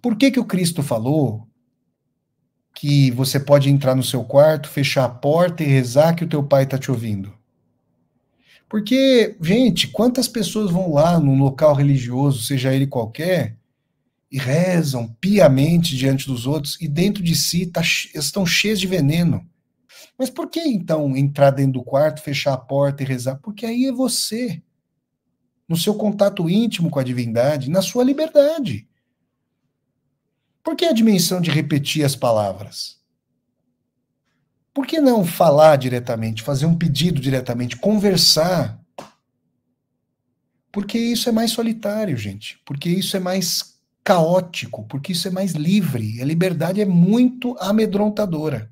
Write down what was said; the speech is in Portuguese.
Por que, que o Cristo falou que você pode entrar no seu quarto, fechar a porta e rezar que o teu pai está te ouvindo? Porque, gente, quantas pessoas vão lá num local religioso, seja ele qualquer, e rezam piamente diante dos outros e dentro de si tá, estão cheios de veneno. Mas por que então entrar dentro do quarto, fechar a porta e rezar? Porque aí é você, no seu contato íntimo com a divindade, na sua liberdade. Por que a dimensão de repetir as palavras? Por que não falar diretamente, fazer um pedido diretamente, conversar? Porque isso é mais solitário, gente. Porque isso é mais caótico, porque isso é mais livre. A liberdade é muito amedrontadora.